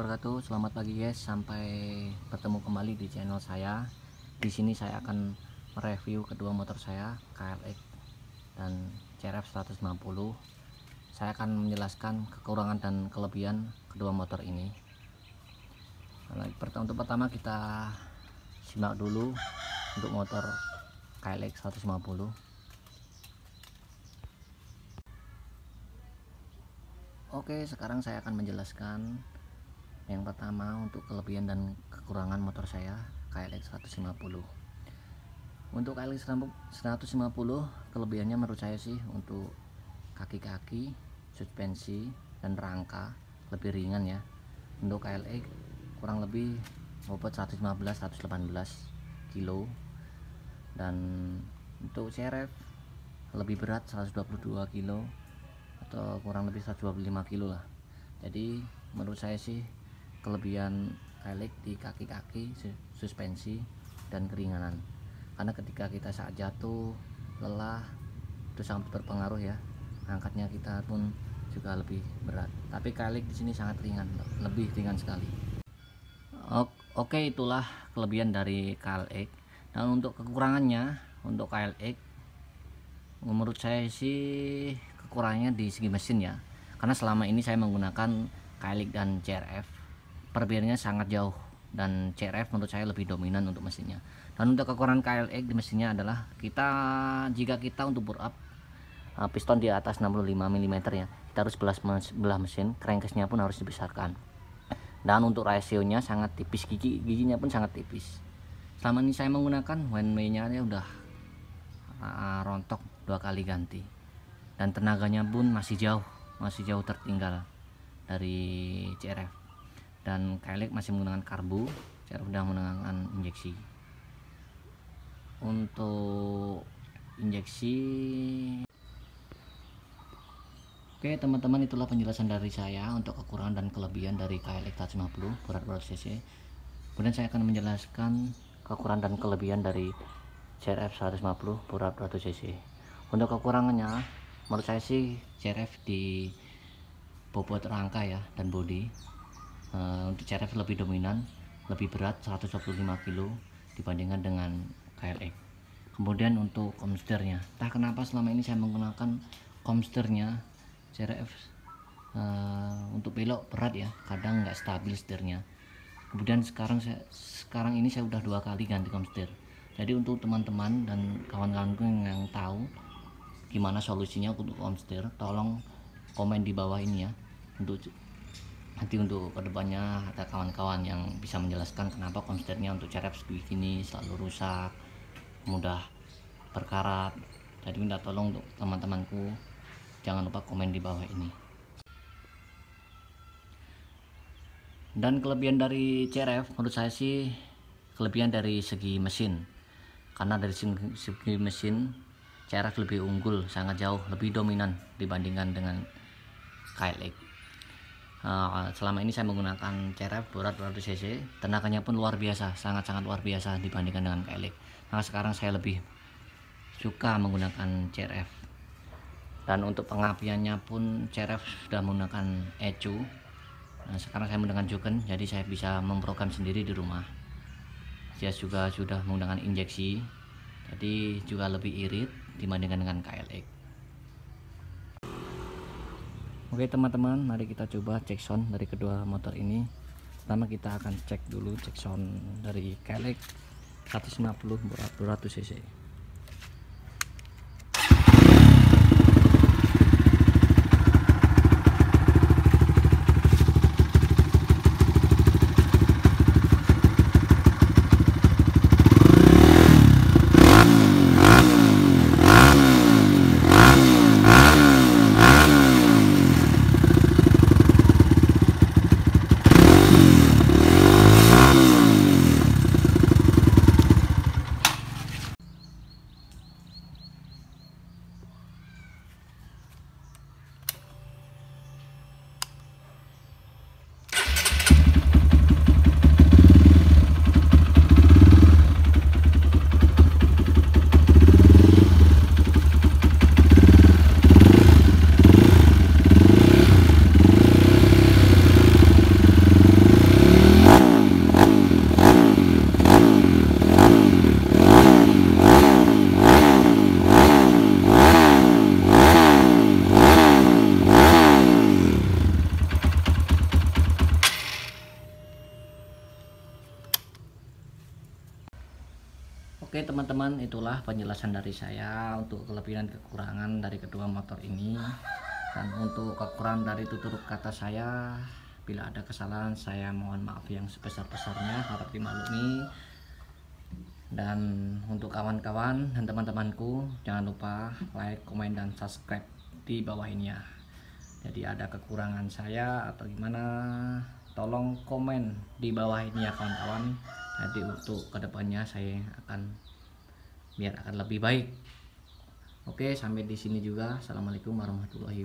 wabarakatuh. Selamat pagi guys. Sampai bertemu kembali di channel saya. Di sini saya akan mereview kedua motor saya, KLX dan CRF 150. Saya akan menjelaskan kekurangan dan kelebihan kedua motor ini. Nah, untuk pertama kita simak dulu untuk motor KLX 150. Oke, sekarang saya akan menjelaskan yang pertama untuk kelebihan dan kekurangan motor saya KLX 150 untuk KLX 150 kelebihannya menurut saya sih untuk kaki-kaki suspensi dan rangka lebih ringan ya untuk KLX kurang lebih bobot 115-118 kilo dan untuk CRF lebih berat 122 kilo atau kurang lebih 125 kilo lah jadi menurut saya sih kelebihan relik di kaki-kaki suspensi dan keringanan karena ketika kita saat jatuh lelah itu sangat berpengaruh ya angkatnya kita pun juga lebih berat tapi kalik di sini sangat ringan lebih ringan sekali oke itulah kelebihan dari KLX dan untuk kekurangannya untuk KLX menurut saya sih kekurangannya di segi mesin ya karena selama ini saya menggunakan KLX dan CRF perbedaannya sangat jauh dan CRF menurut saya lebih dominan untuk mesinnya dan untuk kekurangan KLX di mesinnya adalah kita jika kita untuk bore up uh, piston di atas 65 mm ya kita harus belah, belah mesin crankcase pun harus dibesarkan dan untuk rasionya sangat tipis gigi giginya pun sangat tipis selama ini saya menggunakan one nya ya udah uh, rontok dua kali ganti dan tenaganya pun masih jauh masih jauh tertinggal dari CRF dan Kylek masih menggunakan karbu CRF sudah menggunakan injeksi untuk injeksi Oke teman-teman itulah penjelasan dari saya untuk kekurangan dan kelebihan dari KLX 150 berat 200 cc kemudian saya akan menjelaskan kekurangan dan kelebihan dari CRF 150 berat 200 cc untuk kekurangannya menurut saya sih CRF di bobot rangka ya dan body. Eh, untuk CRF lebih dominan lebih berat 125 kg dibandingkan dengan KLX e. kemudian untuk komsternya entah kenapa selama ini saya menggunakan komsternya CRF eh, untuk belok berat ya kadang nggak stabil setirnya kemudian sekarang saya sekarang ini saya udah dua kali ganti komstir jadi untuk teman-teman dan kawan-kawanku yang tahu gimana solusinya untuk komstir tolong komen di bawah ini ya untuk nanti untuk kedepannya ada kawan-kawan yang bisa menjelaskan kenapa konsternya untuk CRF segini selalu rusak mudah berkarat jadi minta tolong untuk teman-temanku jangan lupa komen di bawah ini dan kelebihan dari CRF menurut saya sih kelebihan dari segi mesin karena dari segi, mesin CRF lebih unggul sangat jauh lebih dominan dibandingkan dengan KLX Eh, selama ini saya menggunakan CRF 200 cc tenaganya pun luar biasa sangat-sangat luar biasa dibandingkan dengan KLX Nah sekarang saya lebih suka menggunakan CRF dan untuk pengapiannya pun CRF sudah menggunakan ECU nah, sekarang saya menggunakan Juken jadi saya bisa memprogram sendiri di rumah dia juga sudah menggunakan injeksi jadi juga lebih irit dibandingkan dengan KLX Oke teman-teman mari kita coba cek sound dari kedua motor ini pertama kita akan cek dulu cek sound dari Kelek 150 200 cc Oke teman-teman itulah penjelasan dari saya untuk kelebihan dan kekurangan dari kedua motor ini dan untuk kekurangan dari tutur kata saya bila ada kesalahan saya mohon maaf yang sebesar-besarnya harap dimaklumi dan untuk kawan-kawan dan teman-temanku jangan lupa like, komen, dan subscribe di bawah ini ya jadi ada kekurangan saya atau gimana tolong komen di bawah ini ya kawan-kawan nanti untuk kedepannya saya akan biar akan lebih baik oke sampai di sini juga assalamualaikum warahmatullahi